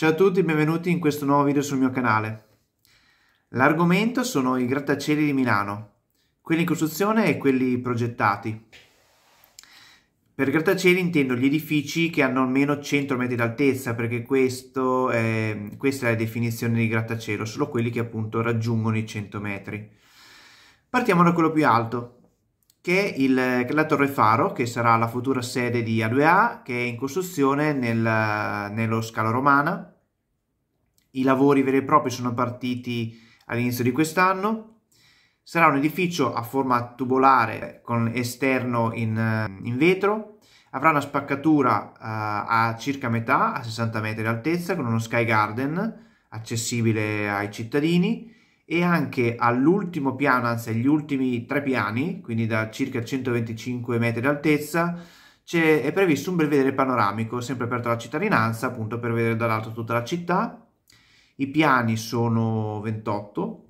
Ciao a tutti e benvenuti in questo nuovo video sul mio canale. L'argomento sono i grattacieli di Milano, quelli in costruzione e quelli progettati. Per grattacieli intendo gli edifici che hanno almeno 100 metri d'altezza, perché è, questa è la definizione di grattacielo, solo quelli che appunto raggiungono i 100 metri. Partiamo da quello più alto, che è il, la Torre Faro, che sarà la futura sede di A2A, che è in costruzione nel, nello Scala Romana, i lavori veri e propri sono partiti all'inizio di quest'anno. Sarà un edificio a forma tubolare con esterno in, eh, in vetro. Avrà una spaccatura uh, a circa metà, a 60 metri di altezza, con uno sky garden accessibile ai cittadini e anche all'ultimo piano, anzi agli ultimi tre piani, quindi da circa 125 metri di altezza, è previsto un belvedere panoramico, sempre aperto alla cittadinanza, appunto per vedere dall'alto tutta la città i piani sono 28,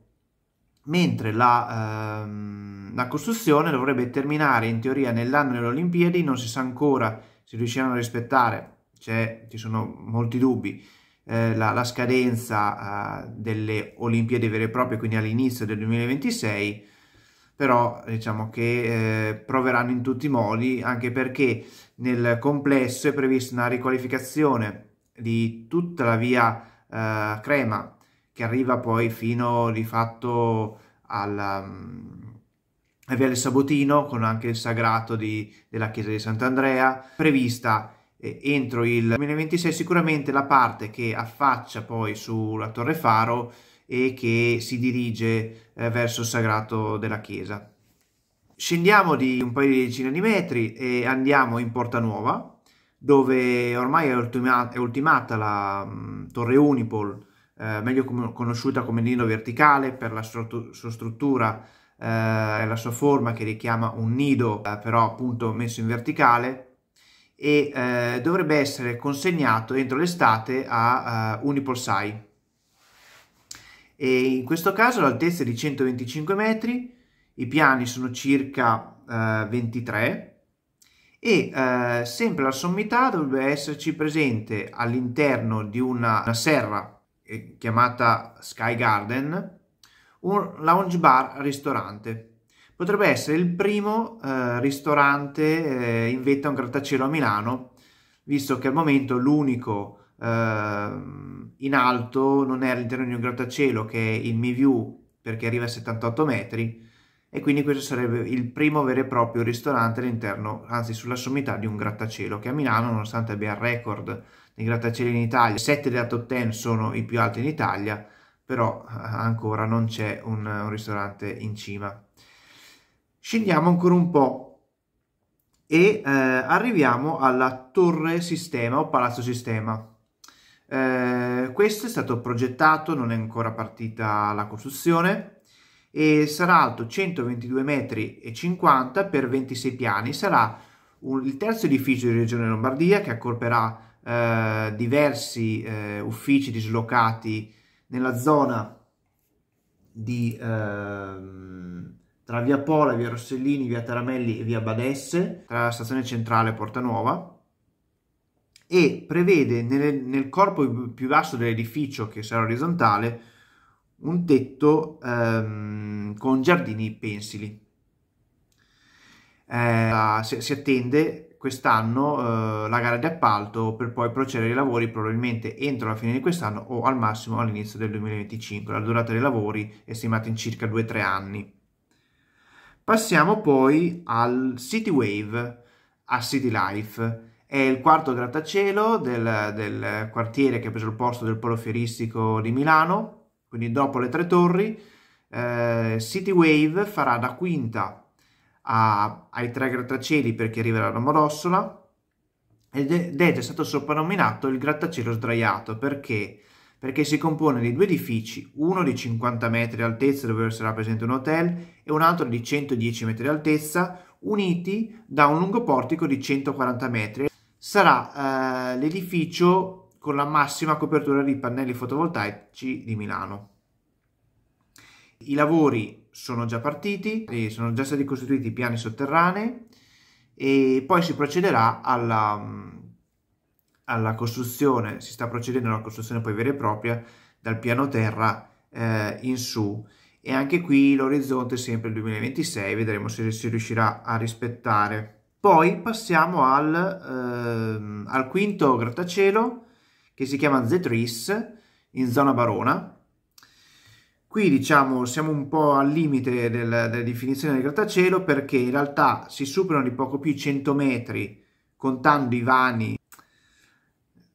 mentre la, ehm, la costruzione dovrebbe terminare in teoria nell'anno delle Olimpiadi, non si sa ancora se riusciranno a rispettare, cioè, ci sono molti dubbi, eh, la, la, scadenza eh, delle Olimpiadi vere e proprie, quindi all'inizio del 2026, però diciamo che eh, proveranno in tutti i modi, anche perché nel complesso è prevista una riqualificazione di tutta la via eh, crema che arriva poi fino di fatto al, um, ehm, Viale Sabotino con anche il sagrato di, della chiesa di Sant'Andrea prevista eh, entro il 2026 sicuramente la parte che affaccia poi sulla Torre Faro e che si dirige eh, verso il sagrato della chiesa. Scendiamo di un paio di decine di metri e andiamo in Porta Nuova, dove ormai è, ultima, è ultimata la mh, torre Unipol, eh, meglio com- conosciuta come nido verticale per la sua stru- struttura eh, e la sua forma che richiama un nido, eh, però appunto messo in verticale e eh, dovrebbe essere consegnato entro l'estate a eh, Unipolsai. E in questo caso l'altezza è di 125 metri, i piani sono circa 23 e eh, sempre la sommità dovrebbe esserci presente all'interno di una, una serra eh, chiamata Sky Garden un lounge bar ristorante potrebbe essere il primo eh, ristorante eh, in vetta a un grattacielo a Milano visto che al momento l'unico eh, in alto non è all'interno di un grattacielo che è il Mi View perché arriva a 78 metri e quindi questo sarebbe il primo vero e proprio ristorante all'interno, anzi sulla sommità di un grattacielo, che a Milano nonostante abbia il record dei grattacieli in Italia, 7 della top 10 sono i più alti in Italia, però eh, ancora non c'è un, un ristorante in cima. Scendiamo ancora un po' e eh, arriviamo alla torre sistema o palazzo sistema. Eh, questo è stato progettato, non è ancora partita la costruzione, e sarà alto 122 metri e 50 per 26 piani. Sarà un, il terzo edificio di Regione Lombardia che accorperà eh, diversi eh, uffici dislocati nella zona di ehm, tra via Pola, via Rossellini, via Taramelli e via Badesse, tra la stazione centrale e Portanuova e prevede nel, nel corpo più basso dell'edificio, che sarà orizzontale, un tetto ehm, con giardini pensili. Eh, si, si, attende quest'anno eh, la gara di appalto per poi procedere ai lavori probabilmente entro la fine di quest'anno o al massimo all'inizio del 2025. La durata dei lavori è stimata in circa 2-3 anni. Passiamo poi al City Wave a City Life. È il quarto grattacielo del, del quartiere che ha preso il posto del polo fieristico di Milano quindi dopo le tre torri, eh, City Wave farà da quinta a, ai tre grattacieli perché arriverà la Morossola ed è, già stato soprannominato il grattacielo sdraiato perché? perché si compone di due edifici, uno di 50 metri di altezza dove sarà presente un hotel e un altro di 110 metri di altezza uniti da un lungo portico di 140 metri. Sarà eh, l'edificio con la massima copertura di pannelli fotovoltaici di Milano. I lavori sono già partiti, e sono già stati costituiti i piani sotterranei e poi si procederà alla, mm, alla, costruzione, si sta procedendo alla costruzione poi vera e propria dal piano terra eh, in su e anche qui l'orizzonte è sempre il 2026, vedremo se si riuscirà a rispettare. Poi passiamo al, ehm, al quinto grattacielo che si chiama Zetris in zona Barona. Qui diciamo siamo un po' al limite del, della definizione del grattacielo perché in realtà si superano di poco più i 100 metri contando i vani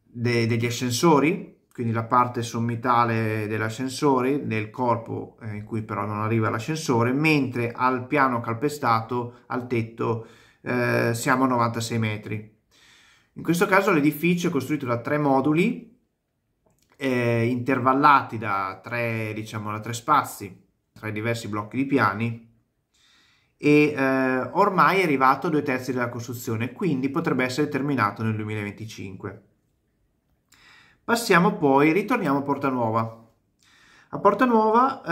de, degli ascensori, quindi la parte sommitale dell'ascensore, del corpo eh, in cui però non arriva l'ascensore, mentre al piano calpestato, al tetto, eh, siamo a 96 metri. In questo caso l'edificio è costruito da tre moduli eh, intervallati da tre, diciamo, da tre spazi tra diversi blocchi di piani e eh, ormai è arrivato a due terzi della costruzione, quindi potrebbe essere terminato nel 2025. Passiamo poi, ritorniamo a Porta Nuova. A Porta Nuova, eh,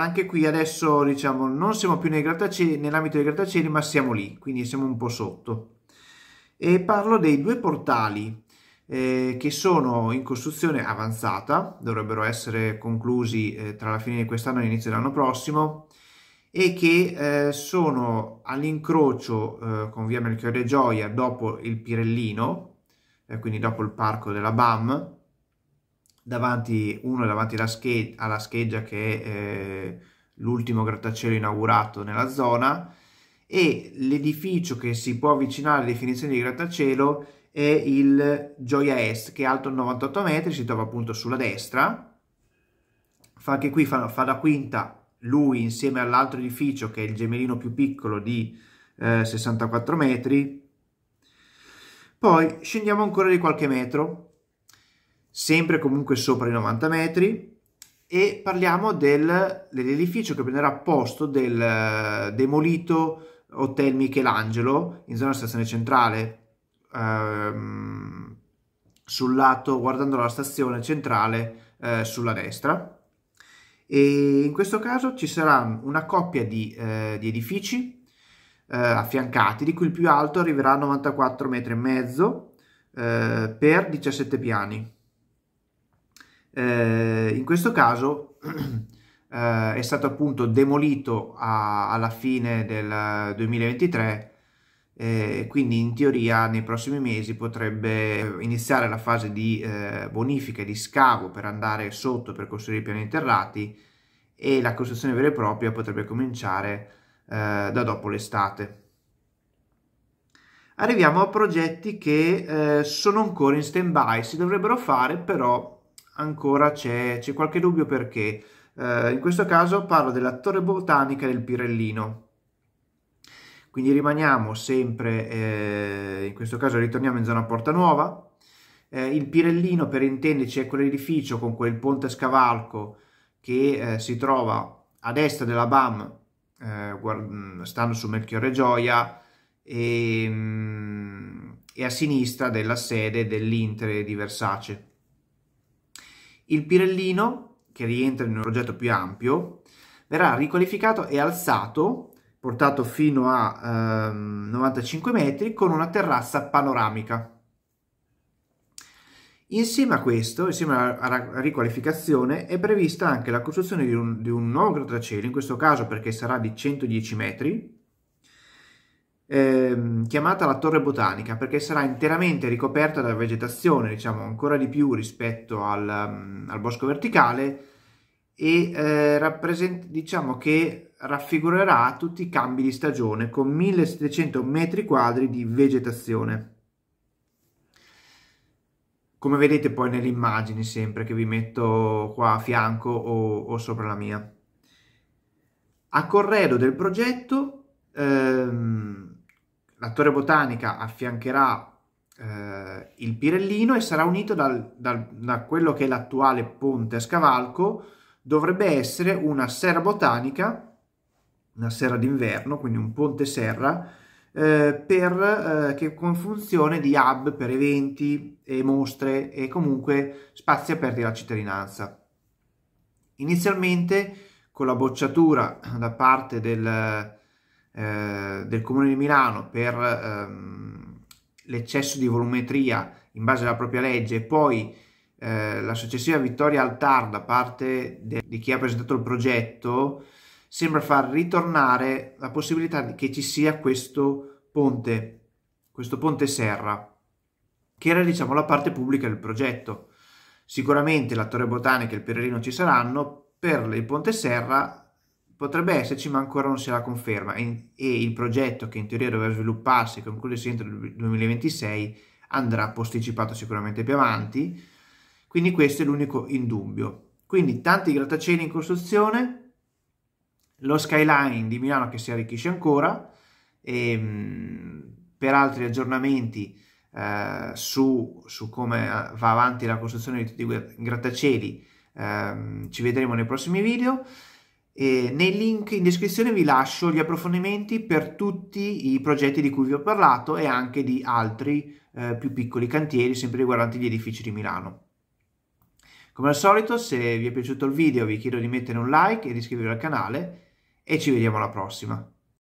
anche qui adesso diciamo non siamo più nell'ambito dei grattacieli, ma siamo lì, quindi siamo un po' sotto e parlo dei due portali eh, che sono in costruzione avanzata, dovrebbero essere conclusi eh, tra la fine di quest'anno e l'inizio dell'anno prossimo e che eh, sono all'incrocio eh, con via Melchiorre Gioia dopo il Pirellino, eh, quindi dopo il parco della BAM, davanti, uno davanti alla, scheggia, alla scheggia che è eh, l'ultimo grattacielo inaugurato nella zona e l'edificio che si può avvicinare alla definizione di grattacielo è il Gioia Est che è alto 98 metri, si trova appunto sulla destra, fa anche qui fa, fa da quinta lui insieme all'altro edificio che è il gemellino più piccolo di eh, 64 metri, poi scendiamo ancora di qualche metro, sempre comunque sopra i 90 metri, e parliamo del, dell'edificio che prenderà posto del eh, demolito Hotel Michelangelo in zona stazione centrale ehm, sul lato guardando la stazione centrale eh, sulla destra e in questo caso ci sarà una coppia di, eh, di edifici eh, affiancati di cui il più alto arriverà a 94 metri e mezzo eh, per 17 piani eh, in questo caso eh, è stato appunto demolito a, alla fine del 2023 eh, quindi in teoria nei prossimi mesi potrebbe iniziare la fase di eh, bonifica e di scavo per andare sotto per costruire i piani interrati e la costruzione vera e propria potrebbe cominciare eh, da dopo l'estate. Arriviamo a progetti che eh, sono ancora in stand by, si dovrebbero fare però ancora c'è qualche dubbio perché eh, in questo caso parlo della Torre Botanica del Pirellino. Quindi rimaniamo sempre, eh, in questo caso ritorniamo in zona Porta Nuova. Eh, il Pirellino, per intenderci, è quell'edificio con quel ponte a scavalco che eh, si trova a destra della BAM, eh, guard- mm, stando su Melchiorre Gioia, e, mm, e a sinistra della sede dell'Inter di Versace. Il Pirellino che rientra in un progetto più ampio, verrà riqualificato e alzato, portato fino a ehm, 95 metri, con una terrazza panoramica. Insieme a questo, insieme alla riqualificazione, è prevista anche la costruzione di un, di un nuovo grattacielo, in questo caso perché sarà di 110 metri, ehm, chiamata la Torre Botanica, perché sarà interamente ricoperta da vegetazione, diciamo ancora di più rispetto al, al bosco verticale, e eh, rappresent- diciamo che raffigurerà tutti i cambi di stagione con 1700 metri quadri di vegetazione. Come vedete poi nelle immagini sempre che vi metto qua a fianco o, o sopra la mia. A corredo del progetto ehm, la Torre Botanica affiancherà eh, il Pirellino e sarà unito dal, dal, da quello che è l'attuale ponte a scavalco dovrebbe essere una serra botanica, una serra d'inverno, quindi un ponte serra, eh, per, eh, che con funzione di hub per eventi e mostre e comunque spazi aperti alla cittadinanza. Inizialmente con la bocciatura da parte del, eh, del Comune di Milano per ehm, l'eccesso di volumetria in base alla propria legge e poi eh, la successiva vittoria al TAR da parte de- di chi ha presentato il progetto sembra far ritornare la possibilità che ci sia questo ponte, questo ponte serra, che era diciamo la parte pubblica del progetto. Sicuramente la Torre Botanica e il Pirellino ci saranno, per il ponte serra potrebbe esserci ma ancora non si ha la conferma e, e, il progetto che in teoria doveva svilupparsi e concludersi entro il 2026 andrà posticipato sicuramente più avanti quindi questo è l'unico indubbio. Quindi tanti grattacieli in costruzione, lo skyline di Milano che si arricchisce ancora, e, ehm, per altri aggiornamenti eh, su, su, come va avanti la costruzione di tutti i grattacieli eh, ci vedremo nei prossimi video. E nei link in descrizione vi lascio gli approfondimenti per tutti i progetti di cui vi ho parlato e anche di altri eh, più piccoli cantieri sempre riguardanti gli edifici di Milano. Come al solito se vi è piaciuto il video vi chiedo di mettere un like e di iscrivervi al canale e ci vediamo alla prossima.